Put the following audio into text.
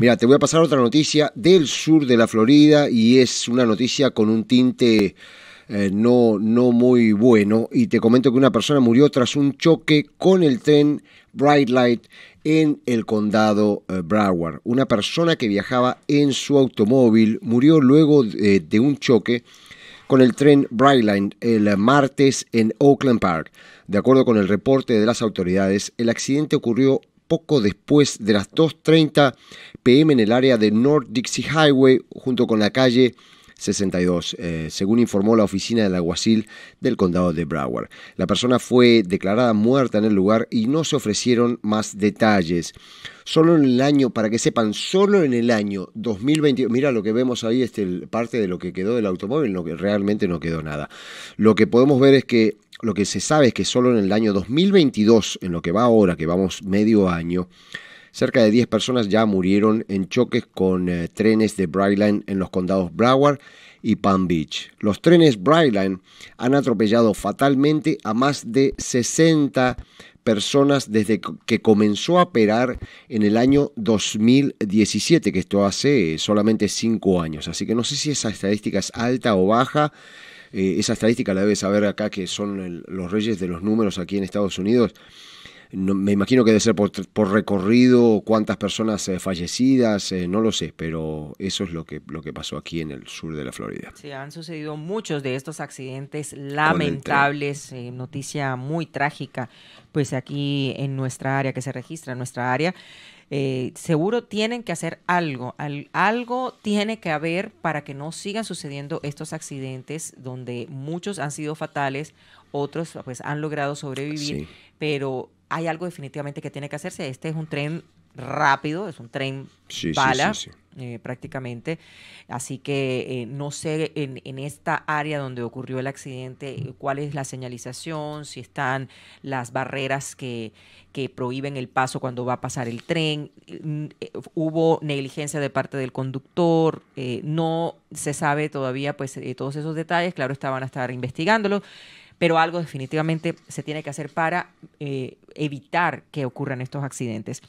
Mira, te voy a pasar otra noticia del sur de la Florida y es una noticia con un tinte eh, no, no muy bueno. Y te comento que una persona murió tras un choque con el tren Bright Light en el condado eh, Broward. Una persona que viajaba en su automóvil murió luego de, eh, de un choque con el tren Brightline el martes en Oakland Park. De acuerdo con el reporte de las autoridades, el accidente ocurrió poco después de las 2.30 pm en el área de North Dixie Highway junto con la calle 62, eh, según informó la oficina del alguacil del condado de Broward. La persona fue declarada muerta en el lugar y no se ofrecieron más detalles. Solo en el año, para que sepan, solo en el año 2022, mira lo que vemos ahí, este, parte de lo que quedó del automóvil, realmente no quedó nada. Lo que podemos ver es que lo que se sabe es que solo en el año 2022, en lo que va ahora, que vamos medio año, cerca de 10 personas ya murieron en choques con eh, trenes de Brightline en los condados Broward y Palm Beach. Los trenes Brightline han atropellado fatalmente a más de 60 personas desde que comenzó a operar en el año 2017, que esto hace solamente 5 años. Así que no sé si esa estadística es alta o baja. Eh, esa estadística la debe saber acá que son los reyes de los números aquí en Estados Unidos. No, me imagino que debe ser por, recorrido, cuántas personas eh, fallecidas, eh, no lo sé, pero eso es lo que, lo que pasó aquí en el sur de la Florida. Sí, han sucedido muchos de estos accidentes lamentables, eh, noticia muy trágica, pues aquí en nuestra área, que se registra en nuestra área. seguro tienen que hacer algo, algo tiene que haber para que no sigan sucediendo estos accidentes donde muchos han sido fatales, otros pues han logrado sobrevivir, pero hay algo definitivamente que tiene que hacerse. Este es un tren rápido, es un tren bala eh, prácticamente. Así que eh, no sé en, esta área donde ocurrió el accidente eh, cuál es la señalización, si están las barreras que, que prohíben el paso cuando va a pasar el tren, mm, hubo negligencia de parte del conductor, no se sabe todavía pues todos esos detalles, claro, estaban a estar investigándolo pero algo definitivamente se tiene que hacer para eh, evitar que ocurran estos accidentes.